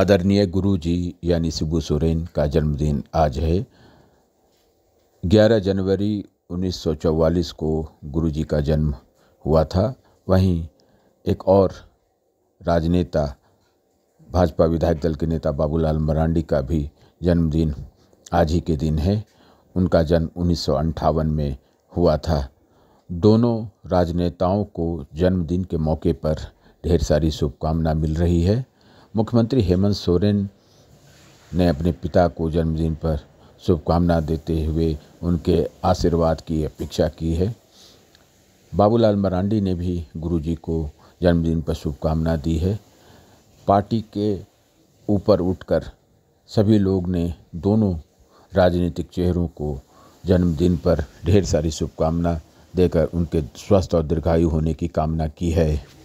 आदरणीय गुरु जी यानी सिब्बू सोरेन का जन्मदिन आज है 11 जनवरी 1944 को गुरु जी का जन्म हुआ था वहीं एक और राजनेता भाजपा विधायक दल के नेता बाबूलाल मरांडी का भी जन्मदिन आज ही के दिन है उनका जन्म उन्नीस में हुआ था दोनों राजनेताओं को जन्मदिन के मौके पर ढेर सारी शुभकामना मिल रही है मुख्यमंत्री हेमंत सोरेन ने अपने पिता को जन्मदिन पर शुभकामना देते हुए उनके आशीर्वाद की अपेक्षा की है बाबूलाल मरांडी ने भी गुरुजी को जन्मदिन पर शुभकामना दी है पार्टी के ऊपर उठकर सभी लोग ने दोनों राजनीतिक चेहरों को जन्मदिन पर ढेर सारी शुभकामना देकर उनके स्वस्थ और दीर्घायु होने की कामना की है